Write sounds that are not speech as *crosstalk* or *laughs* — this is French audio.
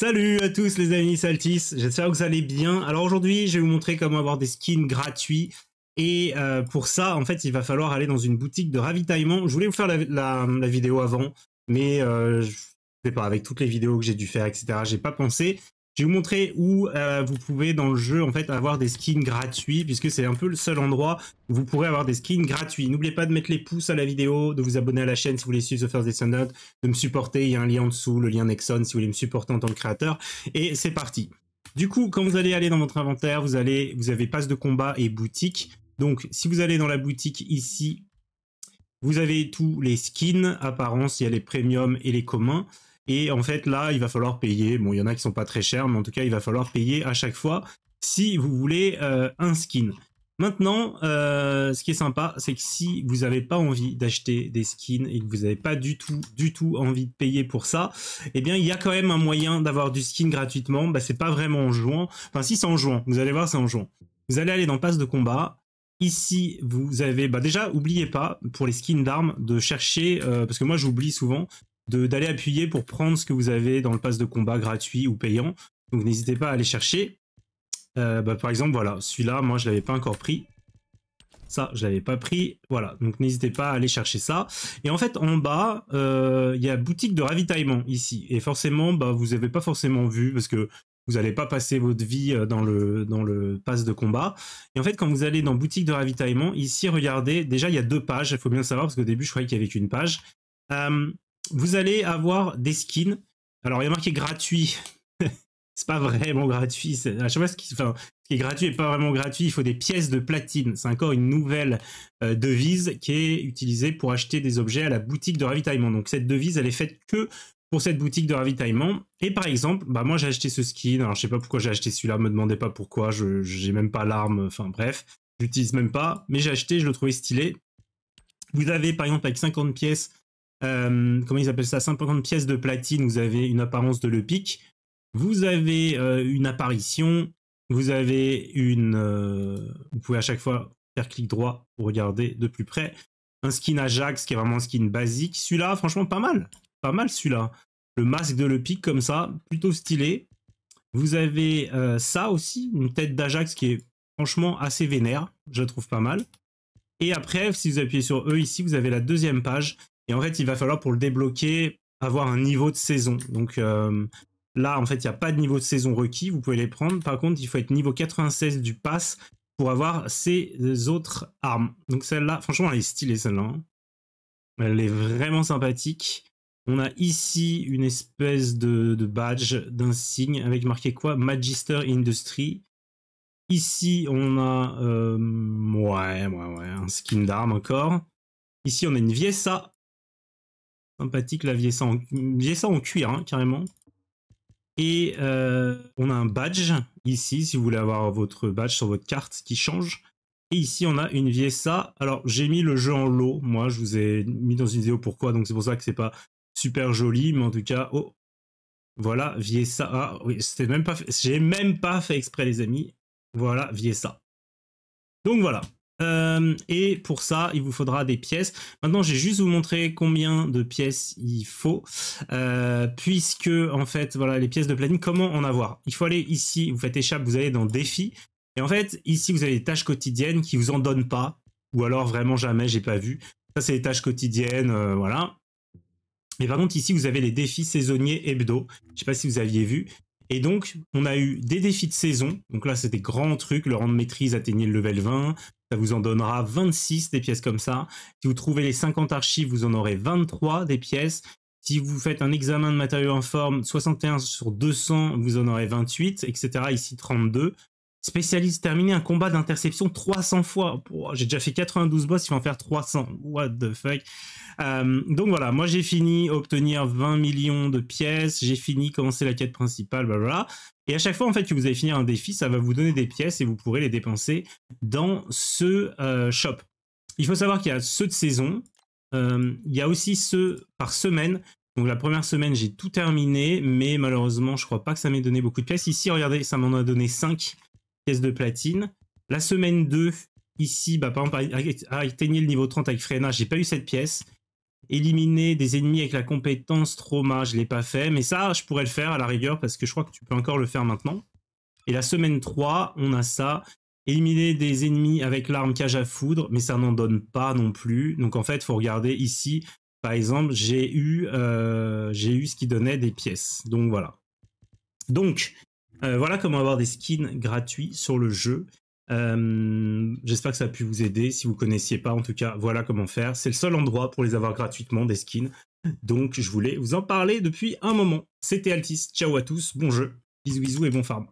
Salut à tous les amis, Saltis, j'espère que vous allez bien. Alors aujourd'hui, je vais vous montrer comment avoir des skins gratuits. Et euh, pour ça, en fait, il va falloir aller dans une boutique de ravitaillement. Je voulais vous faire la, vidéo avant, mais je euh, je sais pas, avec toutes les vidéos que j'ai dû faire, etc., j'ai pas pensé. Je vais vous montrer où euh, vous pouvez dans le jeu en fait avoir des skins gratuits puisque c'est un peu le seul endroit où vous pourrez avoir des skins gratuits. N'oubliez pas de mettre les pouces à la vidéo, de vous abonner à la chaîne si vous voulez suivre The First Descendant, de me supporter, il y a un lien en dessous, le lien Nexon si vous voulez me supporter en tant que créateur. Et c'est parti. Du coup, quand vous allez aller dans votre inventaire, vous, allez, vous avez passe de combat et boutique. Donc si vous allez dans la boutique ici, vous avez tous les skins, apparence, il y a les premiums et les communs. Et en fait, là, il va falloir payer. Bon, il y en a qui sont pas très chers, mais en tout cas, il va falloir payer à chaque fois si vous voulez euh, un skin. Maintenant, euh, ce qui est sympa, c'est que si vous n'avez pas envie d'acheter des skins et que vous n'avez pas du tout, du tout envie de payer pour ça, eh bien, il y a quand même un moyen d'avoir du skin gratuitement. Bah, c'est pas vraiment en jouant. Enfin, si c'est en jouant, vous allez voir, c'est en jouant. Vous allez aller dans passe de combat. Ici, vous avez, bah déjà, oubliez pas pour les skins d'armes de chercher, euh, parce que moi j'oublie souvent, d'aller appuyer pour prendre ce que vous avez dans le pass de combat gratuit ou payant. Donc n'hésitez pas à aller chercher. Euh, bah, par exemple, voilà, celui-là, moi je l'avais pas encore pris. Ça, je l'avais pas pris. Voilà, donc n'hésitez pas à aller chercher ça. Et en fait, en bas, euh, il y a boutique de ravitaillement ici. Et forcément, bah, vous n'avez pas forcément vu parce que vous n'allez pas passer votre vie euh, dans le, dans le pass de combat. Et en fait, quand vous allez dans boutique de ravitaillement, ici, regardez, déjà, il y a deux pages. Il faut bien savoir parce qu'au début, je croyais qu'il y avait qu'une page vous allez avoir des skins. Alors, il y a marqué gratuit. *laughs* c'est pas vraiment gratuit. C'est, à ce qui, est gratuit n'est pas vraiment gratuit. Il faut des pièces de platine. C'est encore une nouvelle euh, devise qui est utilisée pour acheter des objets à la boutique de ravitaillement. Donc, cette devise, elle est faite que pour cette boutique de ravitaillement. Et par exemple, bah moi j'ai acheté ce skin. Alors je sais pas pourquoi j'ai acheté celui-là, me demandez pas pourquoi. Je j'ai même pas l'arme. Enfin bref, j'utilise même pas. Mais j'ai acheté, je le trouvais stylé. Vous avez par exemple avec 50 pièces euh, comment ils appellent ça 50 pièces de platine, vous avez une apparence de le pic, vous avez euh, une apparition, vous avez une... Euh, vous pouvez à chaque fois faire clic droit pour regarder de plus près. Un skin Ajax qui est vraiment un skin basique. Celui-là, franchement, pas mal. Pas mal celui-là. Le masque de le pic comme ça, plutôt stylé. Vous avez ça aussi, une tête d'Ajax qui est franchement assez vénère. Je trouve pas mal. Et après, si vous appuyez sur E ici, vous avez la deuxième page et en fait, il va falloir pour le débloquer avoir un niveau de saison. Donc euh, là, en fait, il n'y a pas de niveau de saison requis, vous pouvez les prendre. Par contre, il faut être niveau 96 du pass pour avoir ces autres armes. Donc celle-là, franchement, elle est stylée celle-là. Hein. Elle est vraiment sympathique. On a ici une espèce de, badge, d'un signe avec marqué quoi Magister Industry. Ici, on a euh, ouais, ouais, ouais, un skin d'arme encore. Ici, on a une vieille ça. Sympathique, la vieille en, en cuir, hein, carrément. Et euh, on a un badge ici, si vous voulez avoir votre badge sur votre carte qui change. Et ici, on a une ça Alors, j'ai mis le jeu en lot. Moi, je vous ai mis dans une vidéo pourquoi, donc c'est pour ça que c'est pas super joli, mais en tout cas, oh, voilà, visa. Ah, oui, c'était même pas, j'ai même pas fait exprès, les amis. Voilà, ça Donc voilà, euh, et pour ça, il vous faudra des pièces. Maintenant, j'ai juste vous montrer combien de pièces il faut, euh, puisque en fait, voilà, les pièces de planning, comment en avoir Il faut aller ici, vous faites échappe, vous allez dans défi, et en fait, ici, vous avez des tâches quotidiennes qui vous en donnent pas, ou alors vraiment jamais, j'ai pas vu. Ça, c'est les tâches quotidiennes, euh, voilà. Mais par contre, ici, vous avez les défis saisonniers hebdo. Je sais pas si vous aviez vu. Et donc, on a eu des défis de saison. Donc là, c'était grand truc, Le rang de maîtrise atteignait le level 20 ça vous en donnera 26 des pièces comme ça. Si vous trouvez les 50 archives, vous en aurez 23 des pièces. Si vous faites un examen de matériaux en forme, 61 sur 200, vous en aurez 28, etc. Ici 32. Spécialiste terminé un combat d'interception 300 fois. j'ai déjà fait 92 boss, il va en faire 300. What the fuck. Euh, donc voilà, moi j'ai fini obtenir 20 millions de pièces, j'ai fini commencer la quête principale, Et à chaque fois en fait que vous allez finir un défi, ça va vous donner des pièces et vous pourrez les dépenser dans ce euh, shop. Il faut savoir qu'il y a ceux de saison, euh, il y a aussi ceux par semaine. Donc la première semaine, j'ai tout terminé, mais malheureusement, je crois pas que ça m'ait donné beaucoup de pièces. Ici, regardez, ça m'en a donné 5 de platine. La semaine 2, ici, bah, par exemple, atteignez le niveau 30 avec freinage j'ai pas eu cette pièce. Éliminer des ennemis avec la compétence trauma, je l'ai pas fait, mais ça, je pourrais le faire à la rigueur parce que je crois que tu peux encore le faire maintenant. Et la semaine 3, on a ça. Éliminer des ennemis avec l'arme cage à foudre, mais ça n'en donne pas non plus. Donc en fait, faut regarder ici. Par exemple, j'ai eu, euh, j'ai eu ce qui donnait des pièces. Donc voilà. Donc, euh, voilà comment avoir des skins gratuits sur le jeu. Euh, j'espère que ça a pu vous aider. Si vous connaissiez pas, en tout cas, voilà comment faire. C'est le seul endroit pour les avoir gratuitement, des skins. Donc, je voulais vous en parler depuis un moment. C'était Altis. Ciao à tous. Bon jeu. Bisous, bisous et bon farm.